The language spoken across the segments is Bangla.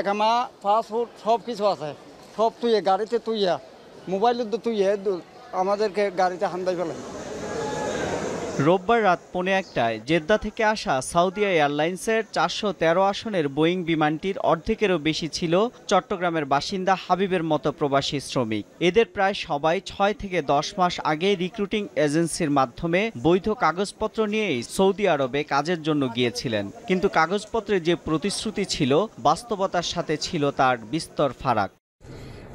একামা পাসপোর্ট সব কিছু আছে সব তুইয়ে গাড়িতে তুইয়া মোবাইলের তো তুইয়ে আমাদেরকে গাড়িতে হান্দাই ফেলেন রোববার রাত পৌনে একটায় জেদ্দা থেকে আসা সাউদিয়া এয়ারলাইন্সের চারশো তেরো আসনের বোয়িং বিমানটির অর্ধেকেরও বেশি ছিল চট্টগ্রামের বাসিন্দা হাবিবের মতো প্রবাসী শ্রমিক এদের প্রায় সবাই ছয় থেকে দশ মাস আগে রিক্রুটিং এজেন্সির মাধ্যমে বৈধ কাগজপত্র নিয়েই সৌদি আরবে কাজের জন্য গিয়েছিলেন কিন্তু কাগজপত্রে যে প্রতিশ্রুতি ছিল বাস্তবতার সাথে ছিল তার বিস্তর ফারাক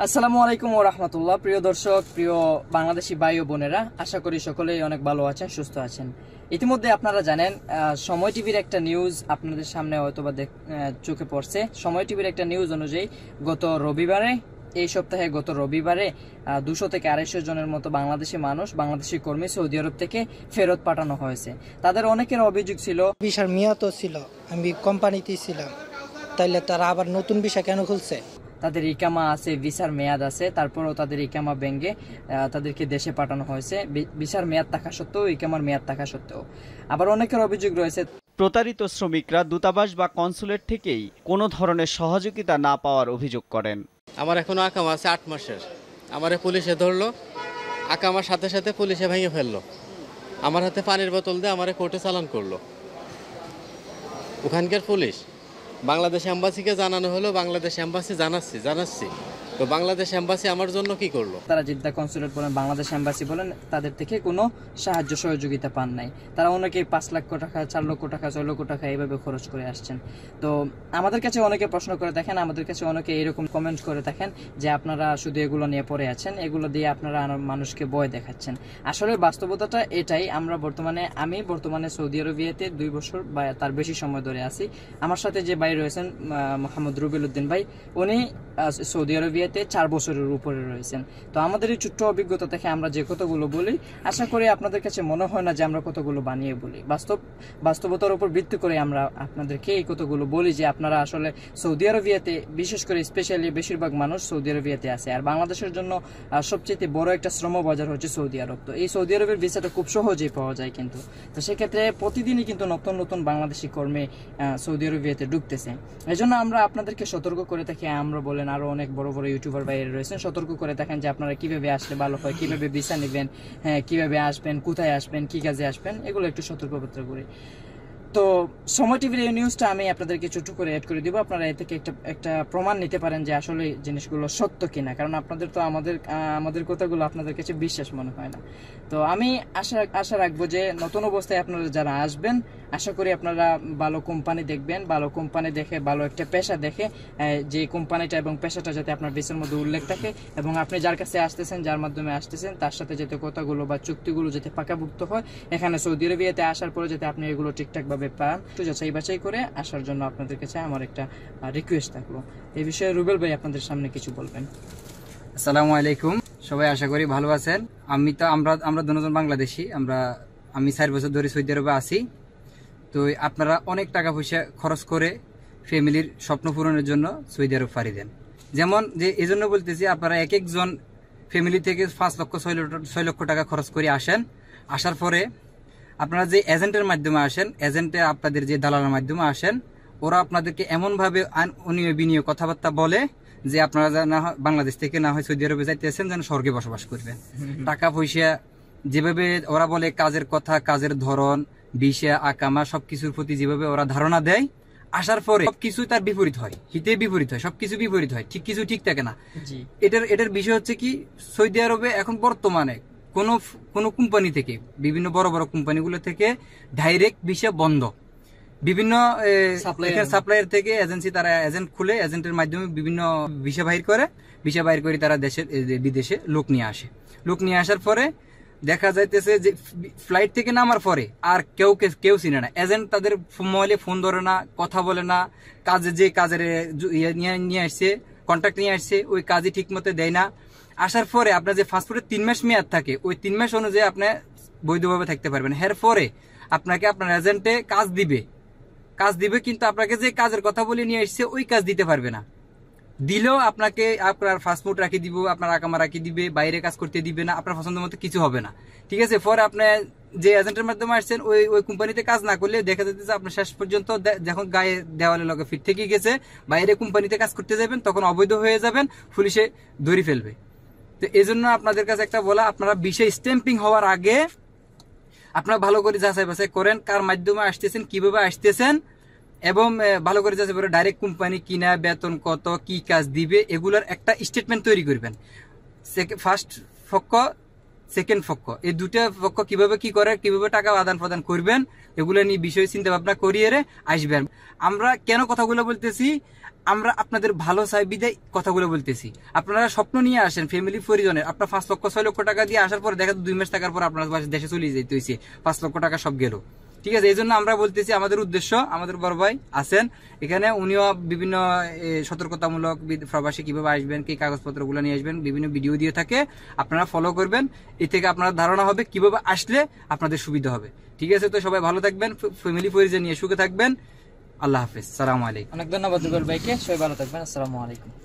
আসসালামু আলাইকুম ও রহমতুল্লাহ প্রিয় দর্শক প্রিয় বাংলাদেশি ভাই ও বোনেরা আশা করি সকলেই অনেক ভালো আছেন সুস্থ আছেন ইতিমধ্যে আপনারা জানেন সময় টিভির একটা নিউজ আপনাদের সামনে হয়তো বা চোখে পড়ছে সময় টিভির একটা নিউজ অনুযায়ী গত রবিবারে এই সপ্তাহে গত রবিবারে দুশো থেকে আড়াইশো জনের মতো বাংলাদেশি মানুষ বাংলাদেশি কর্মী সৌদি আরব থেকে ফেরত পাঠানো হয়েছে তাদের অনেকের অভিযোগ ছিল বিশাল মিয়াত ছিল আমি কোম্পানিতেই ছিলাম তাইলে তারা আবার নতুন বিষয় কেন খুলছে তাদের ইকামা আছে ভিসার মেয়াদ আছে তারপরও তাদের ইকামা ব্যাঙ্গে তাদেরকে দেশে পাঠানো হয়েছে ভিসার মেয়াদ থাকা সত্ত্বেও ইকামার মেয়াদ থাকা সত্ত্বেও আবার অনেকের অভিযোগ রয়েছে প্রতারিত শ্রমিকরা দূতাবাস বা কনসুলেট থেকেই কোনো ধরনের সহযোগিতা না পাওয়ার অভিযোগ করেন আমার এখনও আকামা আছে আট মাসের আমারে পুলিশে ধরলো আকামার সাথে সাথে পুলিশে ভেঙে ফেললো আমার হাতে পানির বোতল দিয়ে আমারে কোর্টে চালান করলো ওখানকার পুলিশ বাংলাদেশ অ্যাম্বাসিকে জানানো হলো বাংলাদেশ অ্যাম্বাসি জানাচ্ছি জানাচ্ছি তো বাংলাদেশ এম্বাসি আমার জন্য কি করলো তারা জিদ্দা কনসুলেট বলেন বাংলাদেশ এম্বাসি বলেন তাদের থেকে কোনো সাহায্য সহযোগিতা পান নাই তারা অনেকে পাঁচ টাকা চার লক্ষ টাকা ছয় লক্ষ টাকা এইভাবে খরচ করে আসছেন তো আমাদের কাছে অনেকে প্রশ্ন করে দেখেন আমাদের কাছে অনেকে এরকম কমেন্ট করে দেখেন যে আপনারা শুধু এগুলো নিয়ে পড়ে আছেন এগুলো দিয়ে আপনারা মানুষকে বয় দেখাচ্ছেন আসলে বাস্তবতাটা এটাই আমরা বর্তমানে আমি বর্তমানে সৌদি আরবিয়াতে দুই বছর বা তার বেশি সময় ধরে আছি আমার সাথে যে ভাই রয়েছেন মোহাম্মদ রুবিল উদ্দিন ভাই উনি সৌদি আরবিয়া বিএতে চার বছরের উপরে রয়েছেন তো আমাদের এই ছোট্ট অভিজ্ঞতা থেকে আমরা যে কতগুলো বলি আশা করি আপনাদের কাছে মনে হয় না যে আমরা কতগুলো বানিয়ে বলি বাস্তব বাস্তবতার উপর ভিত্তি করে আমরা আপনাদেরকে এই কতগুলো বলি যে আপনারা আসলে সৌদি আরবিয়াতে বিশেষ করে স্পেশালি বেশিরভাগ মানুষ সৌদি আরবিয়াতে আছে আর বাংলাদেশের জন্য সবচেয়ে বড় একটা শ্রম বাজার হচ্ছে সৌদি আরব তো এই সৌদি আরবের ভিসাটা খুব সহজেই পাওয়া যায় কিন্তু তো সেক্ষেত্রে প্রতিদিনই কিন্তু নতুন নতুন বাংলাদেশি কর্মে সৌদি আরবিয়াতে ঢুকতেছে এই আমরা আপনাদেরকে সতর্ক করে থাকি আমরা বলেন আরো অনেক বড় বড় ইউটিউবার বাইরে রয়েছেন সতর্ক করে দেখেন যে আপনারা কিভাবে আসলে ভালো হয় কিভাবে বিসা নেবেন হ্যাঁ কীভাবে আসবেন কোথায় আসবেন কী কাজে আসবেন এগুলো একটু সতর্কবার্তা করি তো সময় টিভির এই নিউজটা আমি আপনাদেরকে ছোট করে অ্যাড করে দিব আপনারা এ থেকে একটা একটা প্রমাণ নিতে পারেন যে আসলে জিনিসগুলো সত্য কিনা কারণ আপনাদের তো আমাদের আমাদের কথাগুলো আপনাদের কাছে বিশ্বাস মনে হয় না তো আমি আশা আশা রাখবো যে নতুন অবস্থায় আপনারা যারা আসবেন আশা করি আপনারা ভালো কোম্পানি দেখবেন ভালো কোম্পানি দেখে ভালো একটা পেশা দেখে যে কোম্পানিটা এবং পেশাটা যাতে আপনার বেশের মধ্যে উল্লেখ থাকে এবং আপনি যার কাছে আসতেছেন যার মাধ্যমে আসতেছেন তার সাথে যাতে কথাগুলো বা চুক্তিগুলো যাতে পাকাভুক্ত হয় এখানে সৌদি আরবিয়াতে আসার পরে যাতে আপনি এগুলো ঠিকঠাকভাবে ব্যাপার একটু যাচাই বাছাই করে আসার জন্য আপনাদের কাছে আমার একটা রিকোয়েস্ট থাকলো এই বিষয়ে রুবেল ভাই আপনাদের সামনে কিছু বলবেন আসসালামু আলাইকুম সবাই আশা করি ভালো আছেন আমি তো আমরা আমরা দুজন বাংলাদেশি আমরা আমি চার বছর ধরে সৌদি আরবে আছি তো আপনারা অনেক টাকা পয়সা খরচ করে ফ্যামিলির স্বপ্ন পূরণের জন্য সৌদি আরব পাড়ি দেন যেমন যে এই জন্য বলতেছি আপনারা এক একজন ফ্যামিলি থেকে পাঁচ লক্ষ ছয় লক্ষ ছয় লক্ষ টাকা খরচ করে আসেন আসার পরে আপনারা যে এজেন্টের মাধ্যমে আসেন এজেন্টে আপনাদের যে দালালের মাধ্যমে আসেন ওরা আপনাদেরকে এমনভাবে অনিয় বিনীয় কথাবার্তা বলে যে আপনারা না বাংলাদেশ থেকে না হয় সৌদি আরবে যাইতেছেন যেন স্বর্গে বসবাস করবেন টাকা পয়সা যেভাবে ওরা বলে কাজের কথা কাজের ধরন বিষা আকামা সবকিছুর প্রতি যেভাবে ওরা ধারণা দেয় আসার পরে সবকিছু তার বিপরীত হয় হিতে বিপরীত হয় সবকিছু বিপরীত হয় ঠিক কিছু ঠিক থাকে না এটার এটার বিষয় হচ্ছে কি সৌদি আরবে এখন বর্তমানে কোনো কোনো কোম্পানি থেকে বিভিন্ন বড় বড় কোম্পানিগুলো থেকে ডাইরেক্ট ভিসা বন্ধ বিভিন্ন সাপ্লায়ার থেকে এজেন্সি তারা এজেন্ট খুলে এজেন্টের মাধ্যমে বিভিন্ন ভিসা বাহির করে ভিসা বাহির করে তারা দেশের বিদেশে লোক নিয়ে আসে লোক নিয়ে আসার পরে দেখা যাইতেছে যে ফ্লাইট থেকে নামার পরে আর কেউ কেউ চিনে না এজেন্ট তাদের মোবাইলে ফোন ধরে না কথা বলে না কাজে যে কাজের ইয়ে নিয়ে আসছে কন্ট্যাক্ট নিয়ে আসছে ওই কাজই ঠিক মতো দেয় না আসার পরে আপনার যে পাসপোর্টের তিন মাস মেয়াদ থাকে ওই তিন মাস অনুযায়ী আপনি বৈধভাবে থাকতে পারবেন পরে আপনাকে আপনার এজেন্টে কাজ দিবে কাজ দিবে কিন্তু আপনাকে যে কাজের কথা বলে নিয়ে এসছে ওই কাজ দিতে পারবে না দিলেও আপনাকে আপনার ফাস্টফুড রাখি দিব আপনার আকামা রাখি দিবে বাইরে কাজ করতে দিবে না আপনার পছন্দ মতো কিছু হবে না ঠিক আছে ফর আপনি যে এজেন্টের মাধ্যমে আসছেন ওই ওই কোম্পানিতে কাজ না করলে দেখা যাচ্ছে যে আপনার শেষ পর্যন্ত যখন গায়ে দেওয়ালের লগে ফিট থেকে গেছে বাইরে কোম্পানিতে কাজ করতে যাবেন তখন অবৈধ হয়ে যাবেন পুলিশে ধরে ফেলবে তো এই জন্য আপনাদের কাছে একটা বলা আপনারা বিশেষ স্ট্যাম্পিং হওয়ার আগে আপনারা ভালো করে যাচাই বাছাই করেন কার মাধ্যমে আসতেছেন কিভাবে আসতেছেন এবং ভালো করে যাচাই করে ডাইরেক্ট কোম্পানি কিনা বেতন কত কি কাজ দিবে এগুলোর একটা স্টেটমেন্ট তৈরি করবেন ফার্স্ট ফক্ক সেকেন্ড পক্ষ এই দুটা পক্ষ কিভাবে কি করে কিভাবে টাকা আদান প্রদান করবেন এগুলো নিয়ে বিষয় চিন্তা ভাবনা করিয়ে আসবেন আমরা কেন কথাগুলো বলতেছি আমরা আপনাদের ভালো চাই কথাগুলো বলতেছি আপনারা স্বপ্ন নিয়ে আসেন ফ্যামিলি পরিজনের আপনার পাঁচ লক্ষ ছয় লক্ষ টাকা দিয়ে আসার পর দেখা দুই মাস থাকার পর আপনার দেশে চলে যেতে হয়েছে পাঁচ লক্ষ টাকা সব গেল ঠিক আছে এই জন্য আমরা বলতেছি আমাদের উদ্দেশ্য আমাদের বড় ভাই আছেন এখানে উনিও বিভিন্ন সতর্কতামূলক প্রবাসী কিভাবে আসবেন কি কাগজপত্রগুলো নিয়ে আসবেন বিভিন্ন ভিডিও দিয়ে থাকে আপনারা ফলো করবেন এ থেকে আপনার ধারণা হবে কিভাবে আসলে আপনাদের সুবিধা হবে ঠিক আছে তো সবাই ভালো থাকবেন ফ্যামিলি পরিজন নিয়ে সুখে থাকবেন আল্লাহ হাফিজ সালাম আলাইকুম অনেক ধন্যবাদ ভাইকে সবাই ভালো থাকবেন আসসালামু আলাইকুম